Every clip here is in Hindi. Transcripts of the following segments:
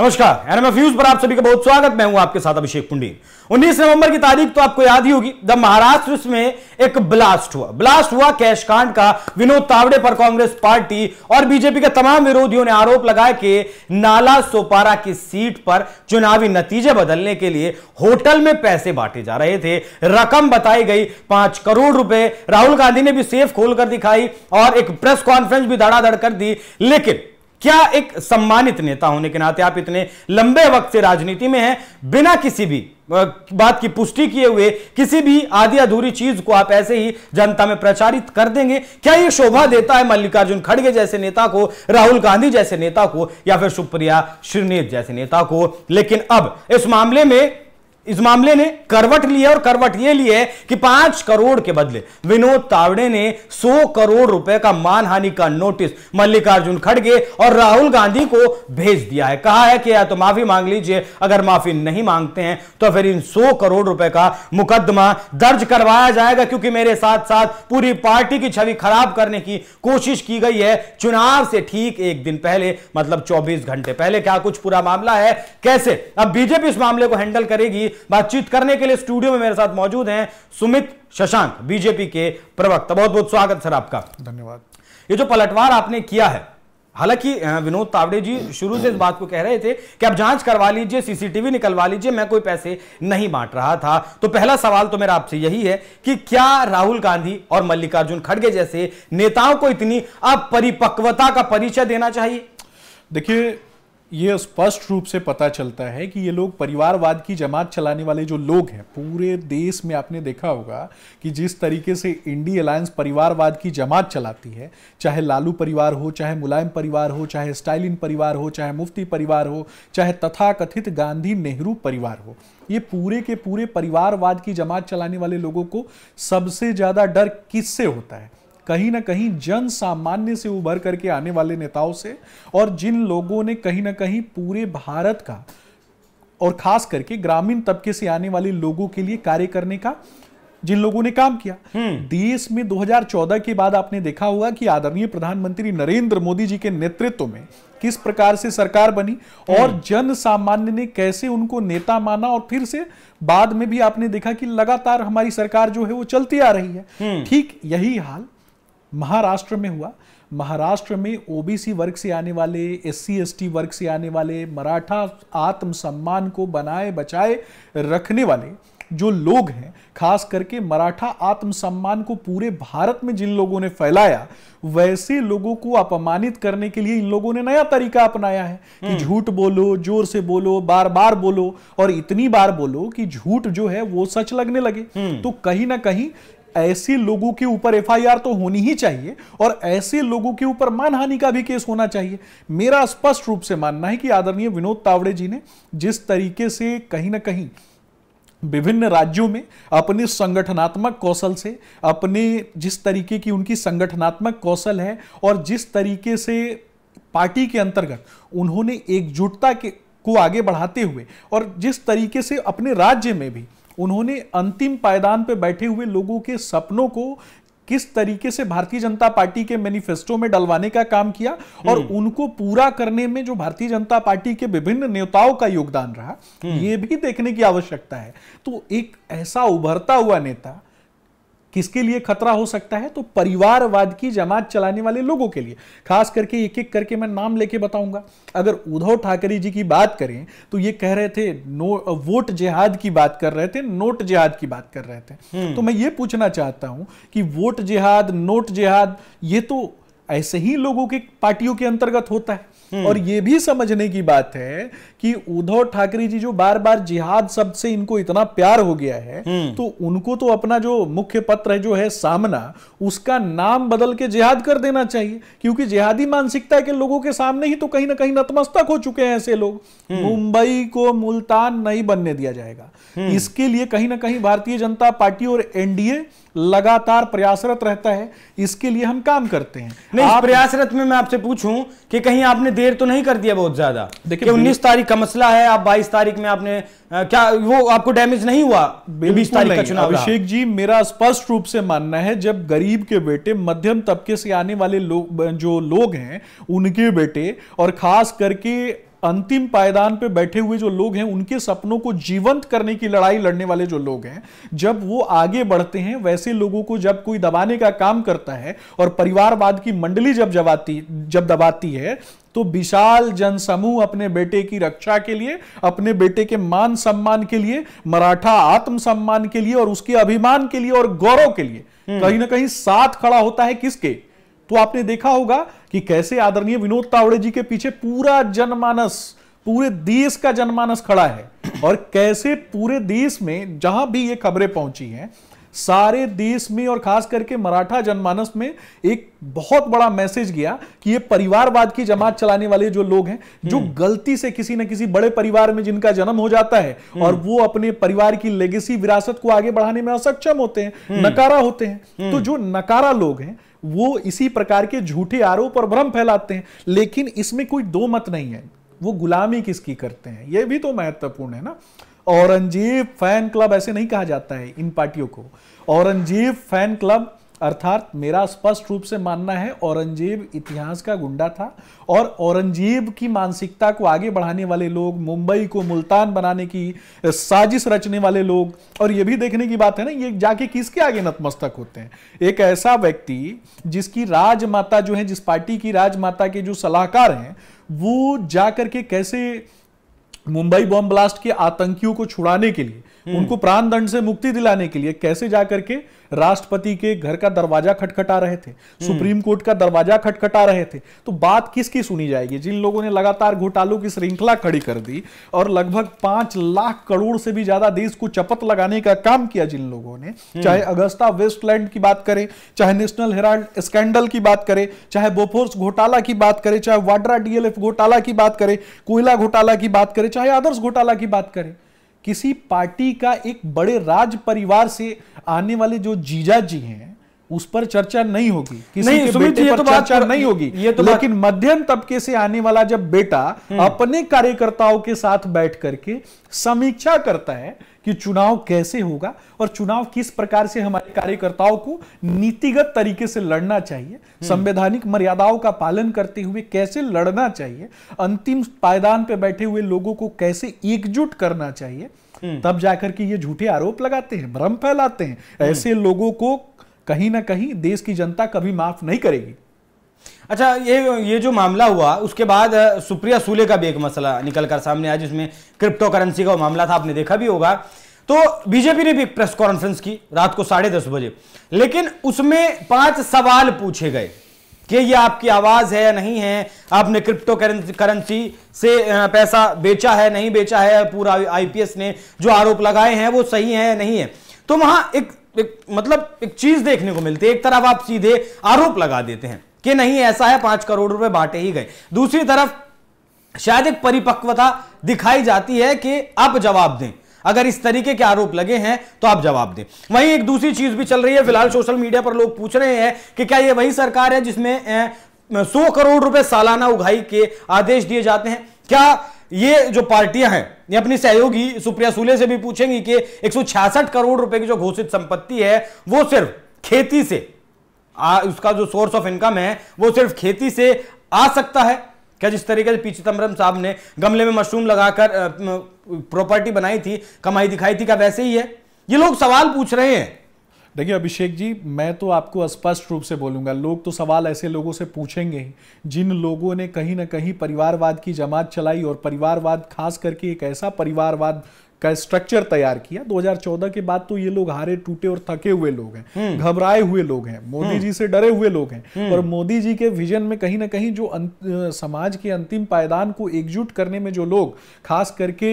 नमस्कार एनएमएफ न्यूज पर आप सभी का बहुत स्वागत मैं हूं आपके साथ अभिषेक पुंडी 19 नवंबर की तारीख तो आपको याद ही होगी जब महाराष्ट्र में एक ब्लास्ट हुआ ब्लास्ट हुआ कैश कांड का विनोद तावड़े पर कांग्रेस पार्टी और बीजेपी के तमाम विरोधियों ने आरोप लगाया कि नाला सोपारा की सीट पर चुनावी नतीजे बदलने के लिए होटल में पैसे बांटे जा रहे थे रकम बताई गई पांच करोड़ रुपए राहुल गांधी ने भी सेफ खोलकर दिखाई और एक प्रेस कॉन्फ्रेंस भी धड़ाधड़ कर दी लेकिन क्या एक सम्मानित नेता होने के नाते आप इतने लंबे वक्त से राजनीति में हैं बिना किसी भी बात की पुष्टि किए हुए किसी भी आधी अधूरी चीज को आप ऐसे ही जनता में प्रचारित कर देंगे क्या यह शोभा देता है मल्लिकार्जुन खड़गे जैसे नेता को राहुल गांधी जैसे नेता को या फिर सुप्रिया श्रीनेत जैसे नेता को लेकिन अब इस मामले में इस मामले ने करवट ली है और करवट ये ली है कि पांच करोड़ के बदले विनोद तावड़े ने सौ करोड़ रुपए का मानहानि का नोटिस मल्लिकार्जुन खड़गे और राहुल गांधी को भेज दिया है कहा है कि या तो माफी मांग लीजिए अगर माफी नहीं मांगते हैं तो फिर इन सौ करोड़ रुपए का मुकदमा दर्ज करवाया जाएगा क्योंकि मेरे साथ साथ पूरी पार्टी की छवि खराब करने की कोशिश की गई है चुनाव से ठीक एक दिन पहले मतलब चौबीस घंटे पहले क्या कुछ पूरा मामला है कैसे अब बीजेपी इस मामले को हैंडल करेगी बातचीत करने के लिए स्टूडियो में मेरे साथ मौजूद हैं सुमित शशांक बीजेपी के प्रवक्ता बहुत बहुत स्वागत सर आपका धन्यवाद ये जो पलटवार आपने किया है हालांकि विनोद तावड़े जी शुरू से इस बात को कह रहे थे कि आप जांच करवा लीजिए सीसीटीवी निकलवा लीजिए मैं कोई पैसे नहीं बांट रहा था तो पहला सवाल तो मेरा आपसे यही है कि क्या राहुल गांधी और मल्लिकार्जुन खड़गे जैसे नेताओं को इतनी अपरिपक्वता का परिचय देना चाहिए देखिए ये स्पष्ट रूप से पता चलता है कि ये लोग परिवारवाद की जमात चलाने वाले जो लोग हैं पूरे देश में आपने देखा होगा कि जिस तरीके से इंडी अलायंस परिवारवाद की जमात चलाती है चाहे लालू परिवार हो चाहे मुलायम परिवार हो चाहे स्टाइलिन परिवार हो चाहे मुफ्ती परिवार हो चाहे तथाकथित गांधी नेहरू परिवार हो ये पूरे के पूरे परिवारवाद की जमात चलाने वाले लोगों को सबसे ज़्यादा डर किससे होता है कहीं ना कहीं जन सामान्य से उभर करके आने वाले नेताओं से और जिन लोगों ने कहीं ना कहीं पूरे भारत का और खास करके ग्रामीण तबके से आने वाले लोगों के लिए कार्य करने का जिन लोगों ने काम किया हम्म। देश में 2014 के बाद आपने देखा होगा कि आदरणीय प्रधानमंत्री नरेंद्र मोदी जी के नेतृत्व में किस प्रकार से सरकार बनी और हम्म। जन सामान्य ने कैसे उनको नेता माना और फिर से बाद में भी आपने देखा कि लगातार हमारी सरकार जो है वो चलती आ रही है हम्म। ठीक यही हाल महाराष्ट्र में हुआ महाराष्ट्र में ओबीसी वर्ग से आने वाले एस सी वर्ग से आने वाले मराठा आत्मसम्मान को बनाए बचाए रखने वाले जो लोग हैं खास करके मराठा आत्मसम्मान को पूरे भारत में जिन लोगों ने फैलाया वैसे लोगों को अपमानित करने के लिए इन लोगों ने नया तरीका अपनाया है कि हम्म। झूठ बोलो जोर से बोलो बार बार बोलो और इतनी बार बोलो कि झूठ जो है वो सच लगने लगे हम्म। तो कहीं ना कहीं ऐसे लोगों के ऊपर एफआईआर तो होनी ही चाहिए और ऐसे लोगों के ऊपर मानहानि का भी केस होना चाहिए मेरा स्पष्ट रूप से मानना है कि आदरणीय विनोद तावड़े जी ने जिस तरीके से कहीं ना कहीं विभिन्न राज्यों में अपने संगठनात्मक कौशल से अपने जिस तरीके की उनकी संगठनात्मक कौशल है और जिस तरीके से पार्टी के अंतर्गत उन्होंने एकजुटता के को आगे बढ़ाते हुए और जिस तरीके से अपने राज्य में भी उन्होंने अंतिम पायदान पर बैठे हुए लोगों के सपनों को किस तरीके से भारतीय जनता पार्टी के मैनिफेस्टो में डलवाने का काम किया और हम्म। उनको पूरा करने में जो भारतीय जनता पार्टी के विभिन्न नेताओं का योगदान रहा हम्म। यह भी देखने की आवश्यकता है तो एक ऐसा उभरता हुआ नेता किसके लिए खतरा हो सकता है तो परिवारवाद की जमात चलाने वाले लोगों के लिए खास करके एक एक करके मैं नाम लेके बताऊंगा अगर उद्धव ठाकरे जी की बात करें तो ये कह रहे थे नो वोट जिहाद की बात कर रहे थे नोट जिहाद की बात कर रहे थे हम्म। तो मैं ये पूछना चाहता हूं कि वोट जिहाद नोट जिहाद ये तो ऐसे ही लोगों के पार्टियों के अंतर्गत होता है हम्म। और ये भी समझने की बात है कि उद्धव ठाकरे जी जो बार बार जिहाद शब्द से इनको इतना प्यार हो गया है हम्म। तो उनको तो अपना जो मुख्य पत्र है जो है सामना उसका नाम बदल के जिहाद कर देना चाहिए क्योंकि जिहादी मानसिकता के लोगों के सामने ही तो कहीं ना कहीं नतमस्तक हो चुके हैं ऐसे लोग हम्म। मुंबई को मुल्तान नहीं बनने दिया जाएगा इसके लिए कहीं ना कहीं भारतीय जनता पार्टी और एनडीए लगातार प्रयासरत रहता है इसके लिए हम काम करते हैं नहीं प्रयासरत में मैं आपसे पूछूं कि कहीं आपने देर तो नहीं कर दिया बहुत ज्यादा देखिए उन्नीस तारीख का मसला है आप बाईस तारीख में आपने क्या वो आपको डैमेज नहीं हुआ बीस तारीख का चुनाव अभिषेक जी मेरा स्पष्ट रूप से मानना है जब गरीब के बेटे मध्यम तबके से आने वाले लोग जो लोग हैं उनके बेटे और खास करके अंतिम पायदान पे बैठे हुए जो लोग हैं उनके सपनों को जीवंत करने की लड़ाई लड़ने वाले जो लोग हैं जब वो आगे बढ़ते हैं वैसे लोगों को जब कोई दबाने का काम करता है और परिवारवाद की मंडली जब जबाती जब दबाती है तो विशाल जनसमूह अपने बेटे की रक्षा के लिए अपने बेटे के मान सम्मान के लिए मराठा आत्म सम्मान के लिए और उसके अभिमान के लिए और गौरव के लिए हम्म। कहीं ना कहीं साथ खड़ा होता है किसके तो आपने देखा होगा कि कैसे आदरणीय विनोद तावड़े जी के पीछे पूरा जनमानस पूरे देश का जनमानस खड़ा है और कैसे पूरे देश में जहां भी ये खबरें पहुंची हैं सारे देश में और खास करके मराठा जनमानस में एक बहुत बड़ा मैसेज गया कि ये परिवारवाद की जमात चलाने वाले जो लोग हैं जो हम्म। गलती से किसी न किसी बड़े परिवार में जिनका जन्म हो जाता है हम्म। और वो अपने परिवार की लेगेसी विरासत को आगे बढ़ाने में असक्षम होते हैं हम्म। नकारा होते हैं तो जो नकारा लोग हैं वो इसी प्रकार के झूठे आरोप और भ्रम फैलाते हैं लेकिन इसमें कोई दो मत नहीं है वो गुलामी किसकी करते हैं यह भी तो महत्वपूर्ण है ना औरंगजेब फैन क्लब ऐसे नहीं कहा जाता है इन पार्टियों को औरंगजेब फैन क्लब अर्थात मेरा स्पष्ट रूप से मानना है औरंगजेब इतिहास का गुंडा था और औरंगजेब की मानसिकता को आगे बढ़ाने वाले लोग मुंबई को मुल्तान बनाने की साजिश रचने वाले लोग और ये भी देखने की बात है ना ये जाके किसके आगे नतमस्तक होते हैं एक ऐसा व्यक्ति जिसकी राजमाता जो है जिस पार्टी की राजमाता के जो सलाहकार हैं वो जाकर के कैसे मुंबई बॉम्ब ब्लास्ट के आतंकियों को छुड़ाने के लिए हम्म। उनको प्राण दंड से मुक्ति दिलाने के लिए कैसे जाकर के राष्ट्रपति के घर का दरवाजा खटखटा रहे थे हम्म। सुप्रीम कोर्ट का दरवाजा खटखटा रहे थे तो बात किसकी सुनी जाएगी जिन लोगों ने लगातार घोटालों की श्रृंखला खड़ी कर दी और लगभग पांच लाख करोड़ से भी ज्यादा देश को चपत लगाने का काम किया जिन लोगों ने हम्म। चाहे अगस्ता वेस्टलैंड की बात करें चाहे नेशनल हेराल्ड स्कैंडल की बात करें चाहे बोफोर्स घोटाला की बात करें चाहे वाड्रा डीएलएफ घोटाला की बात करें कोयला घोटाला की बात करें चाहे आदर्श घोटाला की बात करें किसी पार्टी का एक बड़े राज परिवार से आने वाले जो जीजा जी हैं उस पर चर्चा नहीं होगी किसी नहीं, के बेटे ये पर तो चर्चा पर, नहीं होगी ये तो लेकिन मध्यम तबके से आने वाला जब बेटा हम्म। अपने कार्यकर्ताओं के साथ बैठ करके समीक्षा करता है कि चुनाव कैसे होगा और चुनाव किस प्रकार से हमारे कार्यकर्ताओं को नीतिगत तरीके से लड़ना चाहिए हम्म। संवैधानिक मर्यादाओं का पालन करते हुए कैसे लड़ना चाहिए अंतिम पायदान पर बैठे हुए लोगों को कैसे एकजुट करना चाहिए हम्म। तब जाकर के ये झूठे आरोप लगाते हैं भ्रम फैलाते हैं हम्म। ऐसे लोगों को कहीं ना कहीं देश की जनता कभी माफ नहीं करेगी अच्छा ये ये जो मामला हुआ उसके बाद सुप्रिया सूले का भी एक मसला निकल कर सामने आया जिसमें क्रिप्टो करेंसी का मामला था आपने देखा भी होगा तो बीजेपी ने भी एक प्रेस कॉन्फ्रेंस की रात को साढ़े दस बजे लेकिन उसमें पांच सवाल पूछे गए कि ये आपकी आवाज़ है या नहीं है आपने क्रिप्टो करेंसी से पैसा बेचा है नहीं बेचा है पूरा आईपीएस ने जो आरोप लगाए हैं वो सही है या नहीं है तो वहां एक, एक मतलब एक चीज देखने को मिलती है एक तरफ आप सीधे आरोप लगा देते हैं कि नहीं ऐसा है पांच करोड़ रुपए बांटे ही गए दूसरी तरफ शायद एक परिपक्वता दिखाई जाती है कि आप जवाब दें अगर इस तरीके के आरोप लगे हैं तो आप जवाब दें वहीं एक दूसरी चीज भी चल रही है फिलहाल सोशल मीडिया पर लोग पूछ रहे हैं कि क्या यह वही सरकार है जिसमें सौ करोड़ रुपए सालाना उघाई के आदेश दिए जाते हैं क्या ये जो पार्टियां हैं ये अपनी सहयोगी सुप्रिया सूले से भी पूछेंगी कि एक करोड़ रुपए की जो घोषित संपत्ति है वो सिर्फ खेती से आ, उसका जो सोर्स ऑफ इनकम है वो सिर्फ खेती से आ सकता है क्या जिस तरीके से पी चिदम्बरम साहब ने गमले में मशरूम लगाकर प्रॉपर्टी बनाई थी कमाई दिखाई थी क्या वैसे ही है ये लोग सवाल पूछ रहे हैं देखिए अभिषेक जी मैं तो आपको स्पष्ट रूप से बोलूंगा लोग तो सवाल ऐसे लोगों से पूछेंगे जिन लोगों ने कहीं ना कहीं परिवारवाद की जमात चलाई और परिवारवाद खास करके एक ऐसा परिवारवाद का स्ट्रक्चर तैयार किया 2014 के बाद तो ये लोग हारे टूटे और थके हुए लोग हैं हम्म। घबराए हुए लोग हैं मोदी हम्म। जी से डरे हुए लोग हैं हम्म। और मोदी जी के विजन में कहीं ना कहीं जो अं, समाज के अंतिम पायदान को एकजुट करने में जो लोग खास करके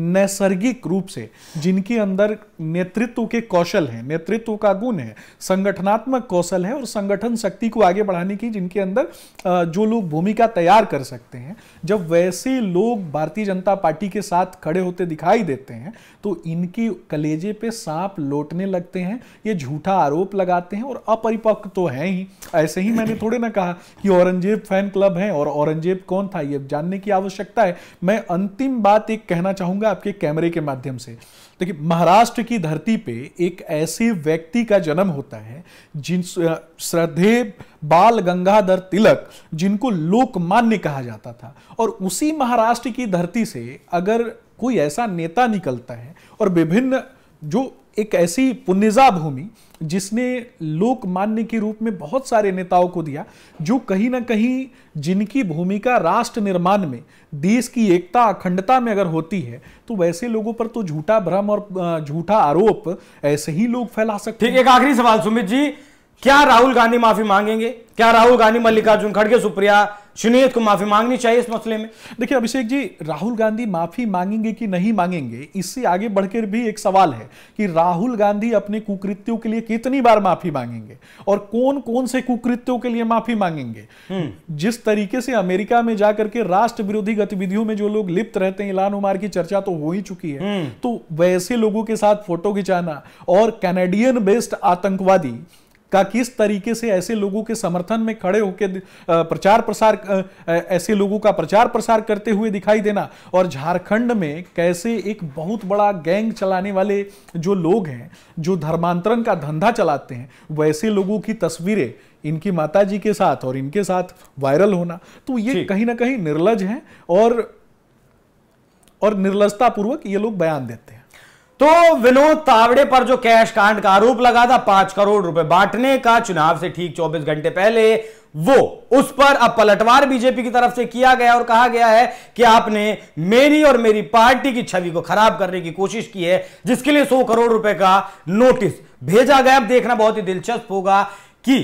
नैसर्गिक रूप से जिनके अंदर नेतृत्व के कौशल हैं नेतृत्व का गुण है संगठनात्मक कौशल है और संगठन शक्ति को आगे बढ़ाने की जिनके अंदर जो लोग भूमिका तैयार कर सकते हैं जब वैसे लोग भारतीय जनता पार्टी के साथ खड़े होते दिखाई देते देते हैं तो इनके कलेजे पे सांप लौटने लगते हैं ये झूठा आरोप लगाते हैं और अपरिपक्व तो है ही ऐसे ही मैंने थोड़े ना कहा कि औरंगजेब फैन क्लब है और औरंगजेब कौन था ये जानने की आवश्यकता है मैं अंतिम बात एक कहना चाहूंगा आपके कैमरे के माध्यम से देखिए महाराष्ट्र की धरती पे एक ऐसे व्यक्ति का जन्म होता है जिन श्रद्धे बाल गंगाधर तिलक जिनको लोकमान्य कहा जाता था और उसी महाराष्ट्र की धरती से अगर कोई ऐसा नेता निकलता है और विभिन्न जो एक ऐसी पुनिजा भूमि जिसने लोकमान्य के रूप में बहुत सारे नेताओं को दिया जो कहीं ना कहीं जिनकी भूमिका राष्ट्र निर्माण में देश की एकता अखंडता में अगर होती है तो वैसे लोगों पर तो झूठा भ्रम और झूठा आरोप ऐसे ही लोग फैला सकते ठीक एक आखिरी सवाल सुमित जी क्या राहुल गांधी माफी मांगेंगे क्या राहुल गांधी मल्लिकार्जुन खड़गे सुप्रिया जुनेद को माफी मांगनी चाहिए इस मसले में देखिए अभिषेक जी राहुल गांधी माफी मांगेंगे कि नहीं मांगेंगे इससे आगे बढ़कर भी एक सवाल है कि राहुल गांधी अपने कुकृत्यों के लिए कितनी बार माफी मांगेंगे और कौन कौन से कुकृत्यों के लिए माफी मांगेंगे हम्म। जिस तरीके से अमेरिका में जाकर के राष्ट्र विरोधी गतिविधियों में जो लोग लिप्त रहते हैं इलान उमार की चर्चा तो हो ही चुकी है हम्म। तो वैसे लोगों के साथ फोटो खिंचाना और कैनेडियन बेस्ड आतंकवादी का किस तरीके से ऐसे लोगों के समर्थन में खड़े होकर प्रचार प्रसार ऐसे लोगों का प्रचार प्रसार करते हुए दिखाई देना और झारखंड में कैसे एक बहुत बड़ा गैंग चलाने वाले जो लोग हैं जो धर्मांतरण का धंधा चलाते हैं वैसे लोगों की तस्वीरें इनकी माताजी के साथ और इनके साथ वायरल होना तो ये कहीं ना कहीं निर्लज है और और निर्लजतापूर्वक ये लोग बयान देते हैं तो विनोद तावड़े पर जो कैश कांड का आरोप लगा था पांच करोड़ रुपए बांटने का चुनाव से ठीक 24 घंटे पहले वो उस पर अब पलटवार बीजेपी की तरफ से किया गया और कहा गया है कि आपने मेरी और मेरी पार्टी की छवि को खराब करने की कोशिश की है जिसके लिए सौ करोड़ रुपए का नोटिस भेजा गया अब देखना बहुत ही दिलचस्प होगा कि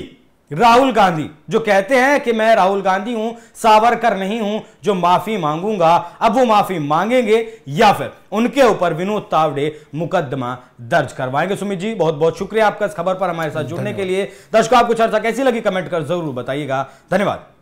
राहुल गांधी जो कहते हैं कि मैं राहुल गांधी हूं सावरकर नहीं हूं जो माफी मांगूंगा अब वो माफी मांगेंगे या फिर उनके ऊपर विनोद तावड़े मुकदमा दर्ज करवाएंगे सुमित जी बहुत बहुत शुक्रिया आपका इस खबर पर हमारे साथ जुड़ने के लिए दर्शकों आपको चर्चा कैसी लगी कमेंट कर जरूर बताइएगा धन्यवाद